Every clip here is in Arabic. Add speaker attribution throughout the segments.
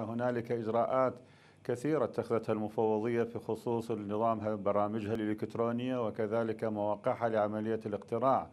Speaker 1: هنالك إجراءات كثيرة اتخذتها المفوضية في خصوص نظامها برامجها الإلكترونية وكذلك مواقعها لعملية الاقتراع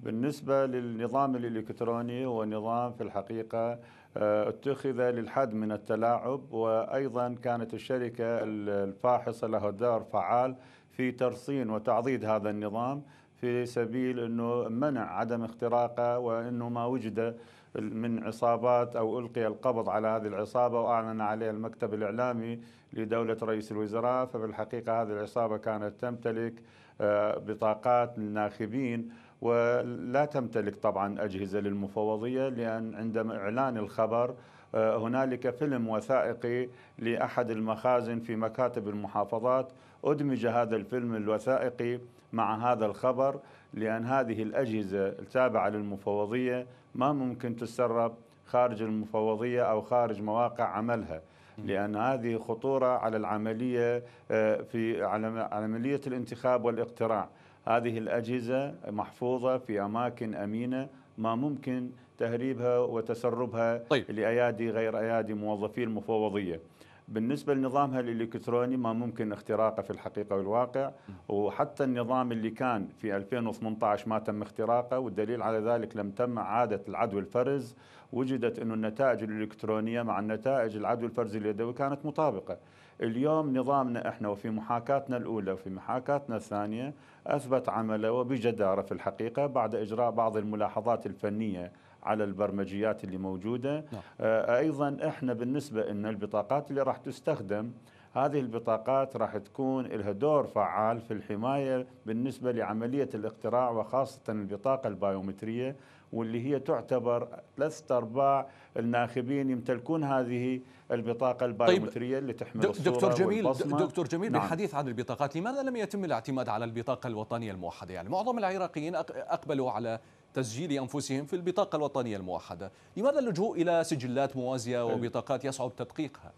Speaker 1: بالنسبة للنظام الإلكتروني هو نظام في الحقيقة آه، اتخذ للحد من التلاعب وأيضا كانت الشركة الفاحصة له دور فعال في ترصين وتعضيد هذا النظام في سبيل أنه منع عدم اختراقه وأنه ما وجد من عصابات أو ألقي القبض على هذه العصابة وأعلن عليها المكتب الإعلامي لدولة رئيس الوزراء فبالحقيقة هذه العصابة كانت تمتلك آه، بطاقات للناخبين ولا تمتلك طبعا أجهزة للمفوضية لأن عندما إعلان الخبر آه، هنالك فيلم وثائقي لأحد المخازن في مكاتب المحافظات أدمج هذا الفيلم الوثائقي مع هذا الخبر لأن هذه الأجهزة التابعة للمفوضية ما ممكن تتسرب خارج المفوضية أو خارج مواقع عملها لأن هذه خطورة على العملية آه، في عملية الانتخاب والاقتراع هذه الأجهزة محفوظة في أماكن أمينة ما ممكن تهريبها وتسربها طيب. لأيادي غير أيادي موظفي المفوضية بالنسبة لنظامها الإلكتروني ما ممكن اختراقه في الحقيقة والواقع وحتى النظام اللي كان في 2018 ما تم اختراقه والدليل على ذلك لم تم اعاده العدوى الفرز وجدت انه النتائج الإلكترونية مع النتائج العدوى الفرز اليدوي كانت مطابقة اليوم نظامنا احنا وفي محاكاتنا الاولى وفي محاكاتنا الثانيه اثبت عمله وبجداره في الحقيقه بعد اجراء بعض الملاحظات الفنيه على البرمجيات اللي موجوده نعم. آه، ايضا احنا بالنسبه ان البطاقات اللي راح تستخدم هذه البطاقات راح تكون لها دور فعال في الحمايه بالنسبه لعمليه الاقتراع وخاصه البطاقه البايومتريه واللي هي تعتبر ثلاث ارباع الناخبين يمتلكون هذه البطاقه طيب، البايومتريه طيب اللي تحمل الصوره دكتور جميل والبصمة. دكتور جميل نعم. بالحديث
Speaker 2: عن البطاقات لماذا لم يتم الاعتماد على البطاقه الوطنيه الموحده يعني معظم العراقيين اقبلوا على تسجيل أنفسهم في البطاقة الوطنية الموحدة لماذا اللجوء إلى سجلات موازية وبطاقات يصعب تدقيقها؟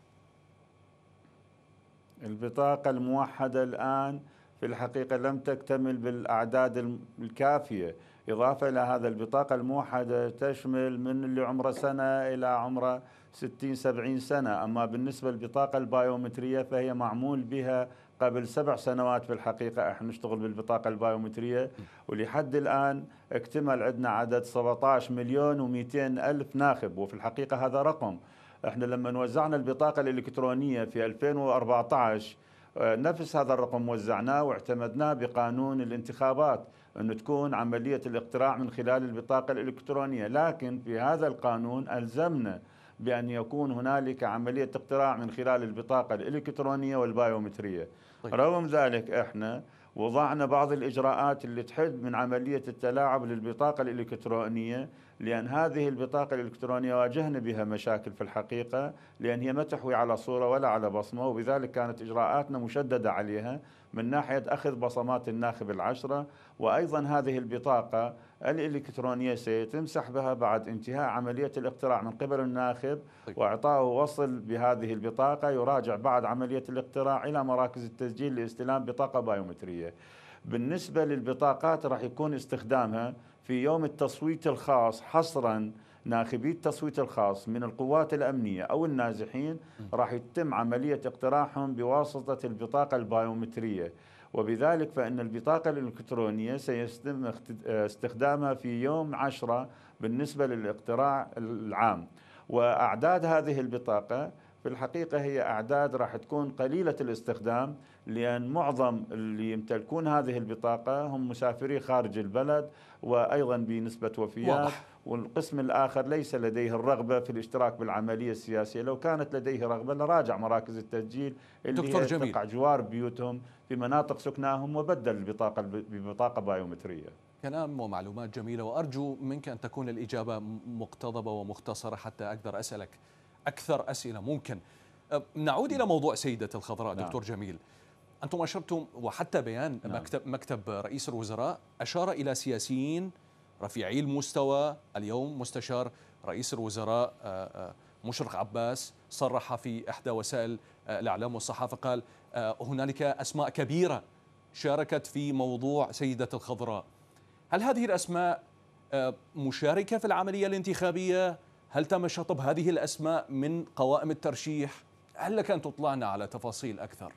Speaker 1: البطاقة الموحدة الآن في الحقيقة لم تكتمل بالأعداد الكافية إضافة إلى هذا البطاقة الموحدة تشمل من اللي عمره سنة إلى عمره 60 70 سنة أما بالنسبة للبطاقة البايومترية فهي معمول بها قبل سبع سنوات في الحقيقة احنا نشتغل بالبطاقة البايومترية ولحد الآن اكتمل عندنا عدد 17 مليون و200 ألف ناخب وفي الحقيقة هذا رقم احنا لما وزعنا البطاقة الإلكترونية في 2014 نفس هذا الرقم وزعناه واعتمدناه بقانون الانتخابات أن تكون عملية الاقتراع من خلال البطاقة الإلكترونية لكن في هذا القانون ألزمنا بأن يكون هنالك عملية اقتراع من خلال البطاقة الإلكترونية والبايومترية طيب. رغم ذلك إحنا وضعنا بعض الإجراءات اللي تحد من عملية التلاعب للبطاقة الإلكترونية لأن هذه البطاقة الإلكترونية واجهنا بها مشاكل في الحقيقة لأن هي ما تحوي على صورة ولا على بصمة وبذلك كانت إجراءاتنا مشددة عليها من ناحية أخذ بصمات الناخب العشرة وأيضا هذه البطاقة الإلكترونية سيتم سحبها بعد انتهاء عملية الاقتراع من قبل الناخب طيب. وإعطائه وصل بهذه البطاقة يراجع بعد عملية الاقتراع إلى مراكز التسجيل لاستلام بطاقة بايومترية بالنسبة للبطاقات راح يكون استخدامها في يوم التصويت الخاص حصرا ناخبي التصويت الخاص من القوات الأمنية أو النازحين راح يتم عملية اقتراحهم بواسطة البطاقة البيومترية وبذلك فإن البطاقة الإلكترونية سيتم استخدامها في يوم عشرة بالنسبة للاقتراع العام وأعداد هذه البطاقة في الحقيقة هي أعداد راح تكون قليلة الاستخدام لأن معظم اللي يمتلكون هذه البطاقة هم مسافري خارج البلد وأيضا بنسبة وفيات واضح. والقسم الآخر ليس لديه الرغبة في الاشتراك بالعملية السياسية لو كانت لديه رغبة لراجع مراكز التسجيل اللي دكتور هي جميل. تقع جوار بيوتهم في مناطق سكناهم وبدل البطاقة ببطاقة بايومترية
Speaker 2: كلام ومعلومات جميلة وأرجو منك أن تكون الإجابة مقتضبة ومختصرة حتى أقدر أسألك أكثر أسئلة ممكن أه، نعود إلى موضوع سيدة الخضراء نعم. دكتور جميل أنتم أشرتم وحتى بيان نعم. مكتب, مكتب رئيس الوزراء أشار إلى سياسيين رفيعي المستوى اليوم مستشار رئيس الوزراء أه، أه، مشرق عباس صرح في إحدى وسائل الإعلام والصحافة قال هنالك أسماء كبيرة شاركت في موضوع سيدة الخضراء هل هذه الأسماء مشاركة في العملية الانتخابية هل تم شطب هذه الأسماء من قوائم الترشيح؟ هل لك أن تطلعنا على تفاصيل أكثر؟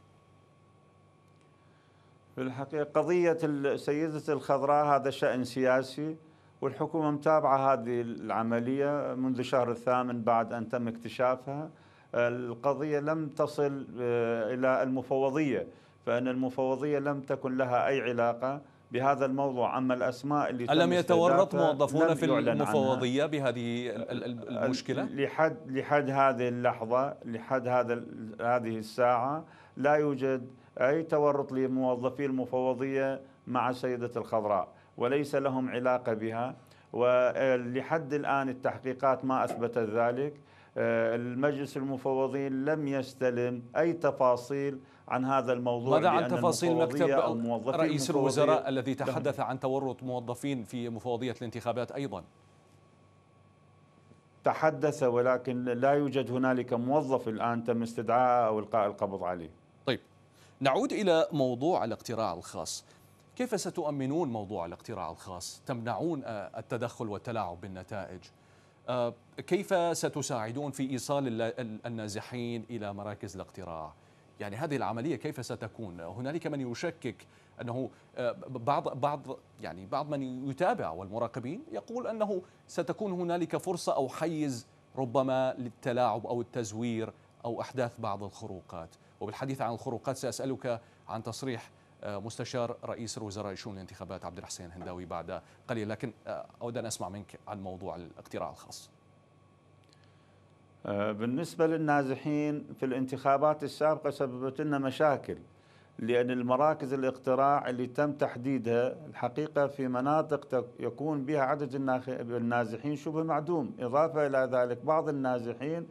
Speaker 1: في الحقيقة قضية السيدة الخضراء هذا شأن سياسي والحكومة متابعة هذه العملية منذ الشهر الثامن بعد أن تم اكتشافها القضية لم تصل آه، إلى المفوضية فأن المفوضية لم تكن لها أي علاقة بهذا الموضوع أما الأسماء اللي ألم يتورط موظفون في المفوضية بهذه المشكلة؟ لحد لحد هذه اللحظة لحد هذا هذه الساعة لا يوجد أي تورط لموظفي المفوضية مع سيدة الخضراء وليس لهم علاقة بها ولحد الآن التحقيقات ما أثبتت ذلك آه، المجلس المفوضين لم يستلم أي تفاصيل عن هذا الموضوع ماذا عن تفاصيل مكتب رئيس الوزراء الذي تحدث
Speaker 2: عن تورط موظفين في مفوضية الانتخابات أيضا
Speaker 1: تحدث ولكن لا يوجد هنالك موظف الآن تم استدعائه أو إلقاء القبض عليه طيب نعود إلى موضوع
Speaker 2: الاقتراع الخاص كيف ستؤمنون موضوع الاقتراع الخاص تمنعون آه، التدخل والتلاعب بالنتائج آه، كيف ستساعدون في ايصال النازحين الى مراكز الاقتراع يعني هذه العمليه كيف ستكون هنالك من يشكك انه آه، بعض بعض يعني بعض من يتابع والمراقبين يقول انه ستكون هنالك فرصه او حيز ربما للتلاعب او التزوير او احداث بعض الخروقات وبالحديث عن الخروقات ساسالك عن تصريح آه، مستشار رئيس الوزراء لشؤون الانتخابات عبد الحسين هنداوي بعد قليل لكن آه، أود أن أسمع
Speaker 1: منك عن موضوع الاقتراع الخاص آه، بالنسبة للنازحين في الانتخابات السابقة سببت لنا مشاكل لأن المراكز الاقتراع اللي تم تحديدها الحقيقة في مناطق يكون بها عدد النازحين شبه معدوم إضافة إلى ذلك بعض النازحين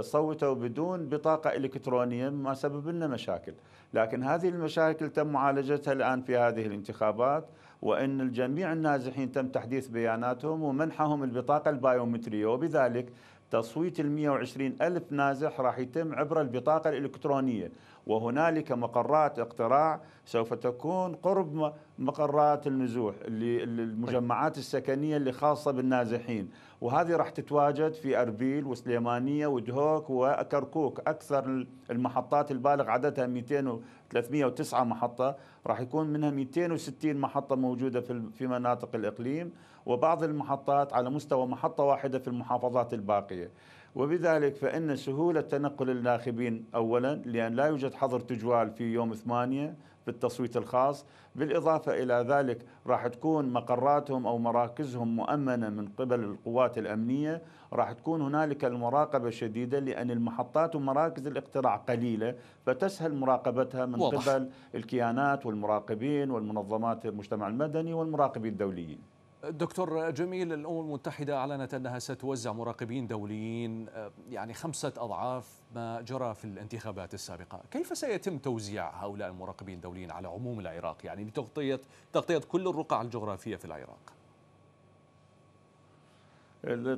Speaker 1: صوتوا بدون بطاقة إلكترونية ما سبب لنا مشاكل لكن هذه المشاكل تم معالجتها الآن في هذه الانتخابات وأن الجميع النازحين تم تحديث بياناتهم ومنحهم البطاقة البايومترية وبذلك تصويت ال 120 ألف نازح راح يتم عبر البطاقة الإلكترونية وهنالك مقرات اقتراع سوف تكون قرب مقرات النزوح اللي المجمعات السكنيه اللي خاصه بالنازحين وهذه راح تتواجد في اربيل وسليمانيه ودهوك وكركوك اكثر المحطات البالغ عددها 200 و 309 محطه راح يكون منها 260 محطه موجوده في في مناطق الاقليم وبعض المحطات على مستوى محطه واحده في المحافظات الباقيه وبذلك فإن سهولة تنقل الناخبين أولا لأن لا يوجد حظر تجوال في يوم ثمانية بالتصويت الخاص بالإضافة إلى ذلك راح تكون مقراتهم أو مراكزهم مؤمنة من قبل القوات الأمنية راح تكون هنالك المراقبة شديدة لأن المحطات ومراكز الاقتراع قليلة فتسهل مراقبتها من قبل الكيانات والمراقبين والمنظمات المجتمع المدني والمراقبين الدوليين
Speaker 2: دكتور جميل الأمم المتحدة أعلنت أنها ستوزع مراقبين دوليين آه، يعني خمسة أضعاف ما جرى في الانتخابات السابقة كيف سيتم توزيع هؤلاء المراقبين الدوليين على عموم العراق يعني لتغطية تغطية كل الرقع الجغرافية في العراق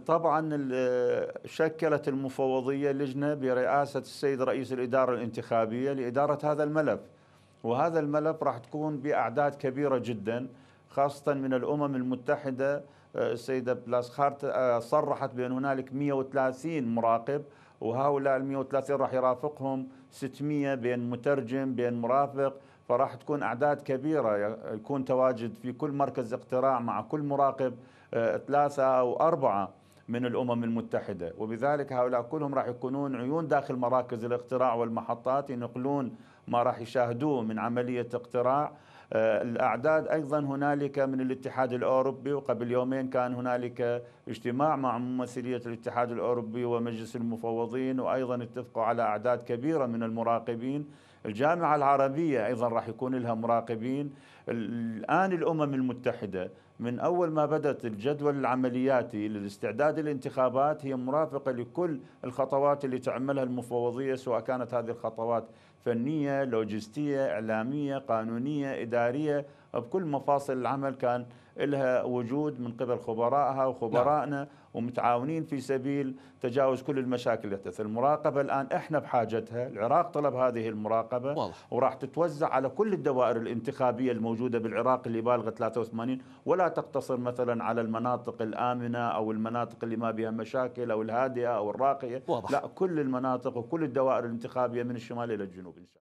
Speaker 1: طبعا شكلت المفوضية لجنة برئاسة السيد رئيس الإدارة الانتخابية لإدارة هذا الملف وهذا الملف راح تكون بأعداد كبيرة جداً خاصة من الأمم المتحدة آه، السيدة بلاسخارت آه، صرحت بأن هنالك 130 مراقب وهؤلاء ال 130 راح يرافقهم 600 بين مترجم بين مرافق فراح تكون أعداد كبيرة يكون تواجد في كل مركز اقتراع مع كل مراقب آه، ثلاثة أو أربعة من الأمم المتحدة وبذلك هؤلاء كلهم راح يكونون عيون داخل مراكز الاقتراع والمحطات ينقلون ما راح يشاهدوه من عملية اقتراع آه، الأعداد أيضا هنالك من الاتحاد الأوروبي وقبل يومين كان هنالك اجتماع مع ممثلية الاتحاد الأوروبي ومجلس المفوضين وأيضا اتفقوا على أعداد كبيرة من المراقبين الجامعة العربية أيضا راح يكون لها مراقبين الآن الأمم المتحدة من أول ما بدأت الجدول العملياتي للاستعداد للانتخابات هي مرافقة لكل الخطوات اللي تعملها المفوضية سواء كانت هذه الخطوات فنية لوجستية إعلامية قانونية إدارية بكل مفاصل العمل كان لها وجود من قبل خبرائها نعم. وخبرائنا نعم. ومتعاونين في سبيل تجاوز كل المشاكل اللي تحدث المراقبة الآن إحنا بحاجتها العراق طلب هذه المراقبة واضح. وراح تتوزع على كل الدوائر الانتخابية الموجودة بالعراق اللي بالغة 83 ولا تقتصر مثلا على المناطق الآمنة أو المناطق اللي ما بها مشاكل أو الهادئة أو الراقية واضح. لا كل المناطق وكل الدوائر الانتخابية من الشمال إلى الجنوب إن شاء الله